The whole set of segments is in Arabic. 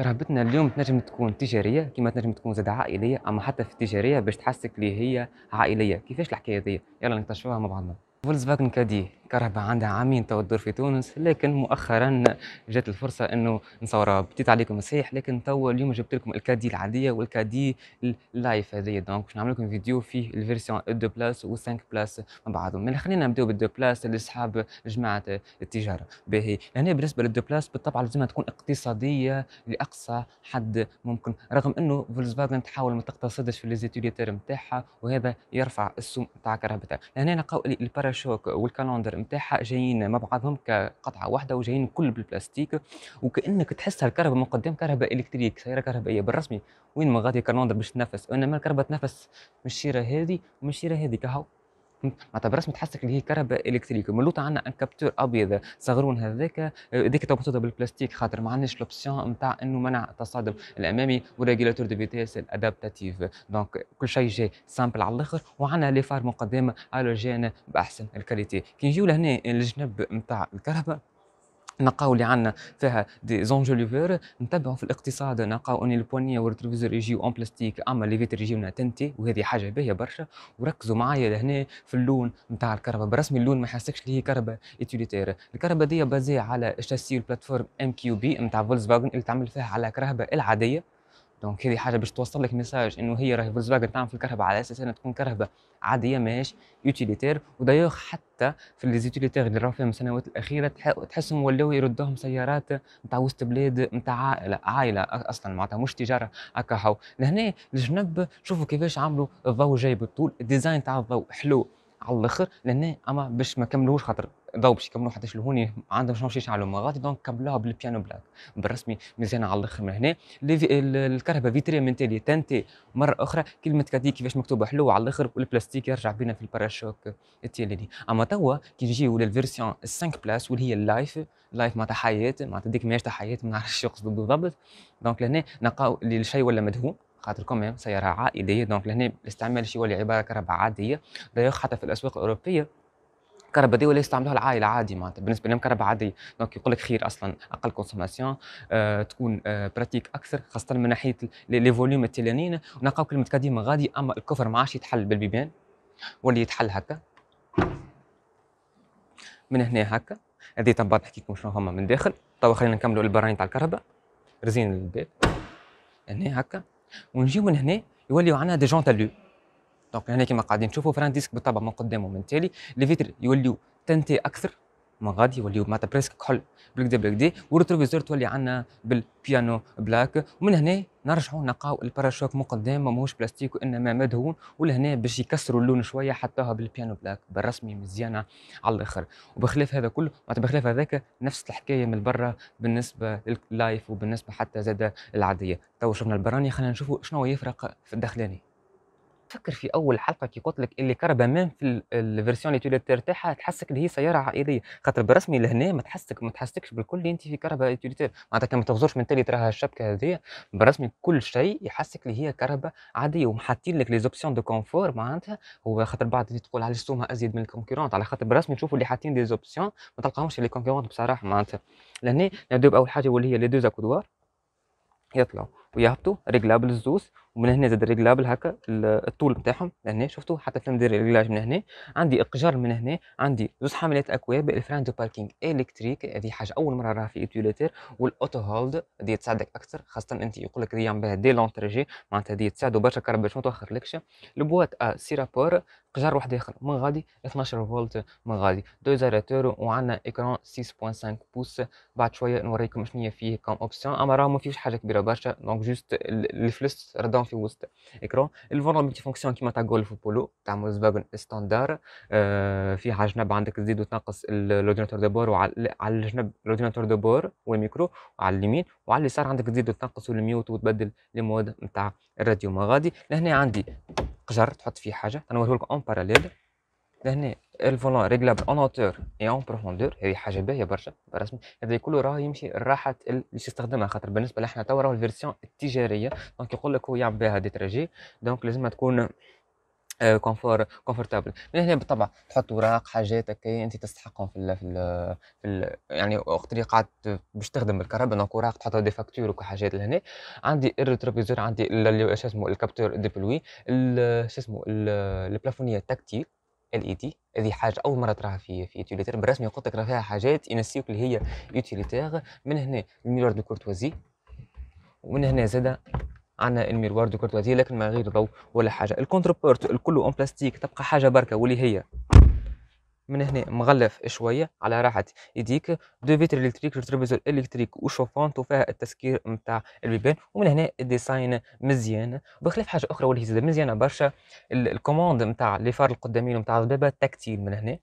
رهبتنا اليوم تنجم تكون تجاريه كما تنجم تكون زاد عائليه اما حتى في التجاريه باش تحسك لي هي عائليه كيفاش الحكايه هذه يلا نكتشفوها مع بعضنا فولكس فاجن كادي كرهبة عندها عامين تو في تونس لكن مؤخرا جات الفرصة انه نصورها بديت عليكم صحيح لكن تو اليوم جبت لكم الكادي العادية والكادي اللايف هذه دونك باش نعمل لكم فيديو فيه الفيرسيون 2 بلاس و 5 بلاس مع بعضهم من خلينا نبداو بال 2 بلاس لاصحاب جماعة التجارة باهي هنا يعني بالنسبة لل 2 بلاس بالطبع لازمها تكون اقتصادية لأقصى حد ممكن رغم انه فولكسفاجن تحاول ما تقتصدش في ليزيتيليتير نتاعها وهذا يرفع السوم تاع كرهبتها هنا يعني نلقاو الباراشوك والكالندر نتاعها جايين مع بعضهم كقطعه واحده وجايين كل بالبلاستيك وكانك تحس الكهرباء من قدام كهرباء الكتريك سياره كهربائيه بالرسمي وين ما غادي كالوندر باش تنفس انما الكهرباء تنفس من الشيره هذه ومن الشيره هذه كهو معناتها برسمه حسك اللي هي كهرباء الكتريك ملوط عندنا ان كابتور ابيض صغرون هذاك هذيك آه، تو بالبلاستيك خاطر ما عندناش لوبسيون نتاع انه منع التصادم الامامي وريجيلاتور دو فيتيس الادابتاتيف دونك كل شيء جاي سامبل على الاخر وعندنا لي فار مقدمه الوجين باحسن الكاليتي كي نجيو لهنا الجنب نتاع الكهرباء نلقاو اللي عندنا فيها دي زونجو ليفور نتبعوا في الاقتصاد نلقاو ان البوانيه والتلفزيون يجيو اون بلاستيك اما لي فيتر يجيو تنتي وهذه حاجه باهيه برشا وركزوا معايا لهنا في اللون نتاع الكهرباء برسمي اللون ما يحسكش اللي هي كهرباء اتيليتير الكهرباء دي بازي على الشاسي البلاتفورم ام كيو بي نتاع فولكس فاجن اللي تعمل فيها على كهرباء العاديه دونك هذه حاجه باش توصل لك ميساج انه هي راهي فولكسفاجن تعمل في الكهرباء على اساس انها تكون كهرباء عاديه ماهيش يوتيليتير ودايوغ حتى في لي زيتيليتير اللي راهو فيهم السنوات الاخيره تحسهم ولاو يردوهم سيارات نتاع وسط بلاد نتاع عائله عائله اصلا معناتها مش تجاره هكا هو لهنا الجنب شوفوا كيفاش عملوا الضوء جاي بالطول الديزاين تاع الضوء حلو على الاخر لهنا اما باش ما كملوش خاطر ضو باش يكملوا حتى شلهوني عندهم شنو على غادي دونك كملوها بالبيانو بلاك بالرسمي مزيان على الاخر من هنا الكهرباء فيتري من تالي تنتي مره اخرى كلمه كادي كيفاش مكتوبه حلوه على الاخر والبلاستيك يرجع بينا في الباراشوك التالي دي اما توا كي نجيو للفيرسيون 5 بلاس واللي هي اللايف لايف معناتها حياه معناتها ديك ماهيش حياه ما نعرفش يقصد بالضبط دونك لهنا نلقاو الشيء ولا مدهون خاطر كوميم سياره عائليه دونك لهنا الاستعمال شي يولي عباره كهرباء عاديه دايوغ حتى في الاسواق الاوروبيه كهرباء دي ولا يستعملوها العائله عادي معناتها بالنسبه لهم كهرباء عاديه دونك يقول لك خير اصلا اقل كونسوماسيون أه تكون أه براتيك اكثر خاصه من ناحيه لي فوليوم التلانين ونلقاو كلمه كاديما غادي اما الكفر ما عادش يتحل بالبيبان ولا يتحل هكا من هنا هكا هذه طبعا نحكي لكم شنو هما من داخل توا خلينا نكملوا البراني تاع الكهرباء رزين الباب هنا هكا ونجيو من هنا يوليو عندنا دي جون دونك هنا كما قاعدين نشوفوا فران ديسك بالطبع من قدامه من تالي لي فيتر يوليو تنتي اكثر من غادي يوليو معناتها بريسك كحل بالكدا بالكدا والريتروفيزور تولي عندنا بالبيانو بلاك ومن هنا نرجعوا نلقاو الباراشوك من قدام ماهوش بلاستيك وانما مدهون ولهنا باش يكسروا اللون شويه حطوها بالبيانو بلاك بالرسمي مزيانه على الاخر وبخلاف هذا كله معناتها بخلاف هذاك نفس الحكايه من برا بالنسبه لللايف وبالنسبه حتى زاده العاديه تو شفنا البراني خلينا نشوفوا شنو يفرق في الدخلاني تفكر في اول حلقه كي قلت لك اللي كربا ميم في الفيرسيون اللي تاعها تحسك اللي هي سياره عائليه خاطر برسمي لهنا ما تحسك ما تحسكش بالكل انت في كربا ليتوليتير معناتها كما تغزرش من تالي تراها الشبكه هذه برسمي كل شيء يحسك اللي هي كربا عاديه ومحاطين لك لي زوبسيون دو كونفور معناتها هو خاطر بعد تقول علاش سومها ازيد من الكونكورونت على خاطر برسمي نشوفوا اللي حاطين دي زوبسيون ما تلقاهمش لي كونكورونت بصراحه معناتها لهنا نبداو باول حاجه واللي هي لي دو اكودوار يطلعوا ويهبطوا ريغلابل الزوز ومن هنا زاد ريجلابل هكا الطول نتاعهم لهنا شفتوا حتى فيلم دير ريجلاج من هنا عندي اقجار من هنا عندي زوج حاملات اكواب الفران دو باركينغ الكتريك هذه حاجه اول مره راها في ايتيوليتير والاوتو هولد هذه تساعدك اكثر خاصه انت يقول لك دي بها دي لونترجي معناتها هذه تساعدو برشا كهرباء باش ما توخرلكش البواط ا آه، سي رابور قجر واحد اخر من غادي 12 فولت من غادي دو زاراتور وعندنا اكران 6.5 بوس بعد شويه نوريكم شنو فيه كم اوبسيون اما راه ما فيهش حاجه كبيره برشا دونك جوست الفلوس ردون في وسط اكران الفورا ملتي فونكسيون كيما تاع جولف بولو تاع فولكسفاجن ستاندار آه فيه على جنب عندك تزيد وتنقص الاورديناتور دو بور وعلى على الجنب الاورديناتور دو بور والميكرو وعلى اليمين وعلى اليسار عندك تزيد وتنقص الميوت وتبدل لي مود نتاع الراديو ما غادي لهنا عندي قجر تحط فيه حاجه غنوريه لكم اون باراليل لهنا الفولون ريغلابل اون اوتور اي اون بروفوندور هذه حاجه باهيه برشا بالرسمي هذا كله راه يمشي راحه اللي يستخدمها خاطر بالنسبه لنا توا راهو الفيرسيون التجاريه دونك يقول لك هو يعمل بها دي تراجي دونك لازم تكون كونفور آه، كونفورتابل من هنا بالطبع تحط اوراق حاجات كي انت تستحقهم في الـ في الـ في الـ يعني وقت اللي قاعد باش تخدم بالكهرباء دونك اوراق تحطها دي فاكتور وحاجات لهنا عندي الريتروفيزور عندي شو اسمه الكابتور ديبلوي شو اسمه البلافونيه التكتيل ال اي دي e هذه حاجه اول مره تراها في في يوتيليتير بالرسمي قلت لك فيها حاجات ينسيوك اللي هي يوتيليتير من هنا الميلور دو كورتوازي ومن هنا زاده عنا الميروار دو كورتوازي لكن من غير ضوء ولا حاجه الكونتر بورت الكل اون بلاستيك تبقى حاجه بركه واللي هي من هنا مغلف شويه على راحه يديك دو فيتر الكتريك ترابيزور الكتريك وشوفونت وفيها التسكير نتاع البيبان ومن هنا الديزاين مزيان بخلاف حاجه اخرى واللي زاد مزيانه برشا الكوموند نتاع لي فار القدامين نتاع الزبابه تكتيل من هنا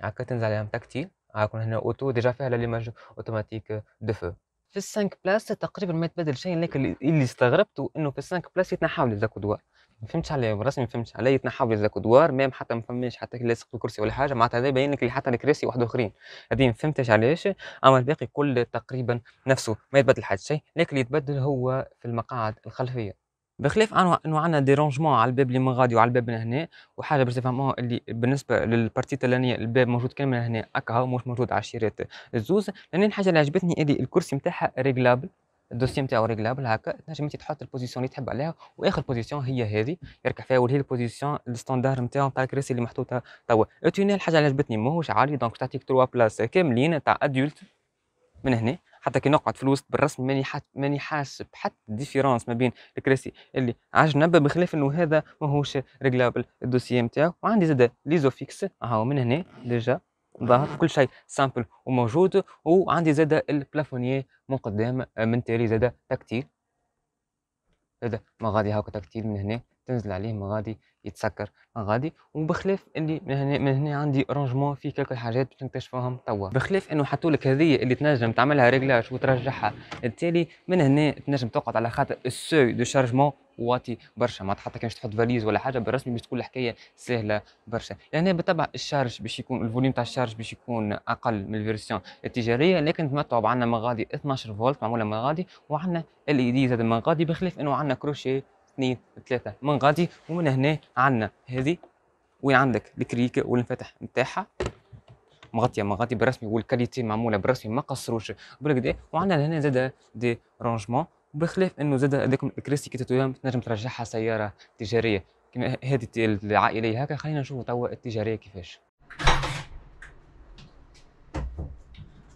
هكا تنزل عليهم تكتيل هاكم هنا اوتو ديجا فيها ليماج اوتوماتيك دو فو في السانك بلاس تقريبا ما يتبدل شيء لكن اللي استغربته انه في السانك بلاس يتنحاو لي الدوار ما فهمتش عليه برسمي ما فهمتش عليه يتنحاو لي الدوار ميم حتى ما فماش حتى لاصق الكرسي ولا حاجه معناتها هذا يبين لك اللي حتى الكراسي واحد اخرين هذه ما فهمتش علاش اما الباقي كل تقريبا نفسه ما يتبدل حتى شيء لكن اللي يتبدل هو في المقاعد الخلفيه بخلاف انه عندنا ديرونجمون على الباب اللي من غادي وعلى الباب من هنا وحاجه باش تفهموها اللي بالنسبه للبارتي التلانيه الباب موجود كامل هنا هكا مش موجود على الشيرات الزوز لان الحاجه اللي عجبتني اللي الكرسي نتاعها ريجلابل الدوسي نتاعو ريجلابل هكا تنجم انت تحط البوزيسيون اللي تحب عليها واخر بوزيسيون هي هذه يركع فيها واللي هي البوزيسيون الستاندار نتاعو نتاع الكراسي اللي محطوطه توا التونيل الحاجه اللي عجبتني ماهوش عالي دونك تعطيك تروا بلاص كاملين تاع ادولت من هنا حتى كي نقعد في الوسط بالرسم ماني حت ماني حاسب حتى ديفيرونس ما بين الكراسي اللي عجنب بخلاف انه هذا ماهوش ريجلابل الدوسيي نتاعو وعندي زاده ليزو فيكس من هنا ديجا ظاهر كل شيء سامبل وموجود وعندي زاده البلافونيي من قدام آه، من تالي زاده تكتيل هذا ما غادي هاكا تكتيل من هنا تنزل عليه من غادي يتسكر من غادي وبخلاف اللي من هنا, من هنا عندي رونجمون في كلك الحاجات باش نكتشفوهم توا بخلاف انه حطوا لك هذه اللي تنجم تعملها ريغلاج وترجعها التالي من هنا تنجم تقعد على خاطر السوي دو شارجمون واطي برشا ما حتى كانش تحط فاليز ولا حاجه بالرسمي باش تكون الحكايه سهله برشا لان يعني بالطبع الشارج باش يكون الفوليوم تاع الشارج باش يكون اقل من الفيرسيون التجاريه لكن تمتعوا عندنا من غادي 12 فولت معموله من غادي وعندنا ال اي دي زاد من غادي بخلاف انه عندنا كروشيه اثنين ثلاثه من غادي ومن هنا عندنا هذه وين عندك الكريكه والانفتاح نتاعها مغطيه مغطي بالرسمي والكاليتي معموله بالرسمي ما قصروش بالكدا وعندنا هنا زاد دي رونجمون بخلاف انه زاد هذاك الكريستي كي تتوهم تنجم ترجعها سياره تجاريه كما هذه العائليه هكا خلينا نشوفوا توا التجاريه كيفاش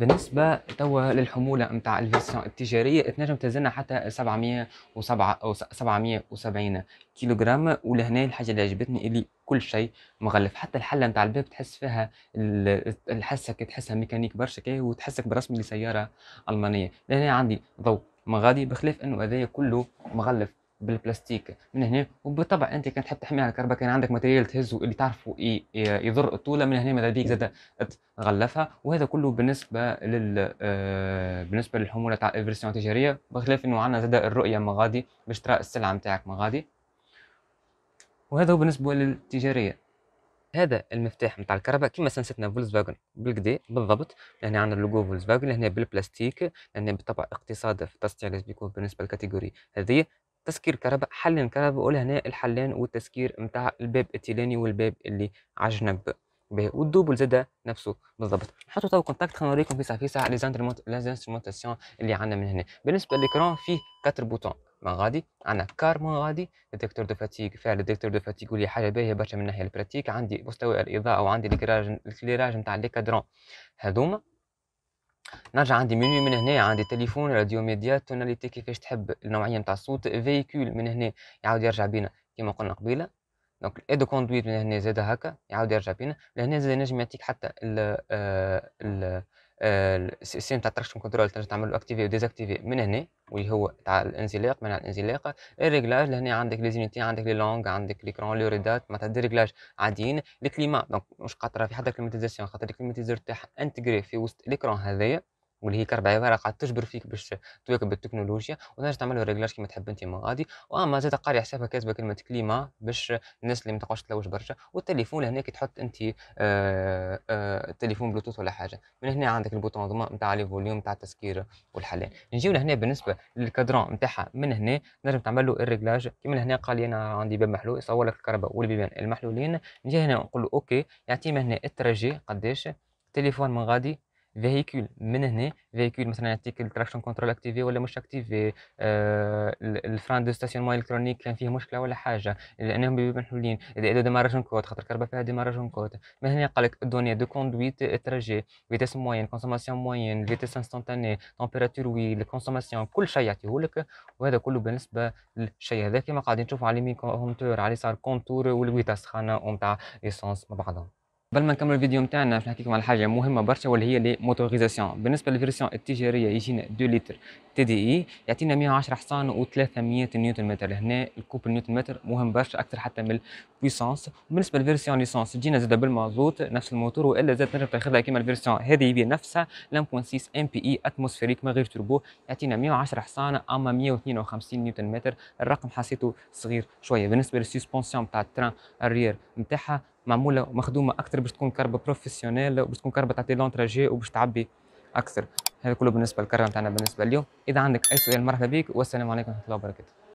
بالنسبه توا للحموله نتاع الفيرسيون التجاريه تنجم تزن حتى 707 او 770 كيلوغرام ولهنا الحاجه اللي عجبتني اللي كل شيء مغلف حتى الحله نتاع الباب تحس فيها كي تحسها ميكانيك برشا كي وتحسك برسم لسياره المانيه لهنا عندي ضوء مغادي بخلاف انه هذايا كله مغلف بالبلاستيك من هنا وبالطبع انت كان تحب على الكهرباء كان عندك ماتيريال تهزه اللي تعرفه يضر الطوله من هنا ماذا بيك زاد تغلفها وهذا كله بالنسبه لل آه، بالنسبه للحموله تاع الفيرسيون التجاريه بخلاف انه عندنا زاد الرؤيه مغادي باش ترى السلعه نتاعك مغادي وهذا هو بالنسبه للتجاريه هذا المفتاح نتاع الكهرباء كما سنستنا فولكس فاجن بالكدا بالضبط لان عندنا اللوجو فولكس فاجن هنا بالبلاستيك لان بالطبع اقتصاد في التصنيع لازم يكون بالنسبه للكاتيجوري هذه تسكير كهرباء حل كهرباء بقول هنا الحلان والتسكير نتاع الباب التيلاني والباب اللي على الجنب باهي والدوبل زاد نفسه بالضبط نحطوا تو كونتاكت خلينا نوريكم فيسع فيسع ليزانسترومونتاسيون اللي عندنا من هنا بالنسبه للكران فيه كاتر بوتون ما غادي عندنا كار من غادي ديتكتور دو فاتيك فعل ديتكتور دو فاتيك واللي حاجه باهيه برشا من الناحيه البراتيك عندي مستوى الاضاءه وعندي الكليراج نتاع لي كادرون هذوما نرجع عندي منيو من هنا عندي تليفون راديو ميديا توناليتي كيفاش تحب النوعيه نتاع الصوت فييكول من هنا يعاود يرجع بينا كيما قلنا قبيله دونك دو كوندويت من هنا زاد هكا يعاود يرجع بينا لهنا زاد نجم يعطيك حتى ال آه، ال السيستم آه، تاع تراكشن كنترول تنجم تعمل اكتيفي وديزاكتيفي من هنا واللي هو تاع الانزلاق من الانزلاق الريغلاج لهنا عندك لي زونيتي عندك لي لونغ عندك لي كرون لي ريدات معناتها دي ريغلاج عاديين الكليما دونك مش قاطره في حدا كليماتيزاسيون خاطر الكليماتيزور تاعها انتغري في وسط ليكرون هذايا واللي هي كربع عباره قاعد تجبر فيك باش تواكب التكنولوجيا وتنجم تعمل ريجلاج كيما تحب انت من غادي واما زاد قاري حسابها كاتبه كلمه كليما باش الناس اللي ما تقعدش تلوج برشا والتليفون هناك تحط انت آه، آه، التليفون بلوتوث ولا حاجه من هنا عندك البوتون ضما نتاع لي فوليوم نتاع التسكير والحلال نجيو لهنا بالنسبه للكادرون نتاعها من هنا نجم تعمل له الريجلاج كيما هنا قال لي انا عندي باب محلول يصور لك الكهرباء والبيبان المحلولين نجي هنا نقول له اوكي يعطينا هنا الترجي قداش التليفون من غادي فيهيكول من هنا فيهيكول مثلا يعطيك التراكشن كنترول اكتيفي ولا مش اكتيفي الفران دو ستاسيون مو الكترونيك كان فيه مشكله ولا حاجه لانهم بيبقوا محلولين اذا ديماراجون كود خاطر الكهرباء فيها ديماراجون كود من هنا قال لك دوني دو كوندويت تراجي فيتيس موين كونسوماسيون موين فيتيس انستونتاني تمبيراتور وي كونسوماسيون كل شيء يعطيه لك وهذا كله بالنسبه للشيء هذا كما قاعدين نشوفوا على اليمين كونتور على اليسار كونتور والويتاس خانه ومتاع ايسونس مع بعضهم قبل ما نكمل الفيديو نتاعنا باش نحكي لكم على حاجه مهمه برشا واللي هي لي موتوريزاسيون بالنسبه للفيرسيون التجاريه يجينا 2 لتر تي دي اي يعطينا 110 حصان و300 نيوتن متر هنا الكوب نيوتن متر مهم برشا اكثر حتى من البويسونس بالنسبه للفيرسيون ليسونس تجينا زاد بالمازوت نفس الموتور والا زاد تنجم تاخذها كيما الفيرسيون هذه هي نفسها 1.6 ام بي اي اتموسفيريك من غير توربو يعطينا 110 حصان اما 152 نيوتن متر الرقم حسيته صغير شويه بالنسبه للسسبونسيون تاع التران الرير نتاعها معموله مخدومه اكثر باش تكون كربه بروفيسيونيل وباش تكون كربه تعطي لون تراجي وباش تعبي اكثر هذا كله بالنسبه للكربه نتاعنا بالنسبه اليوم اذا عندك اي سؤال مرحبا بك والسلام عليكم ورحمه الله وبركاته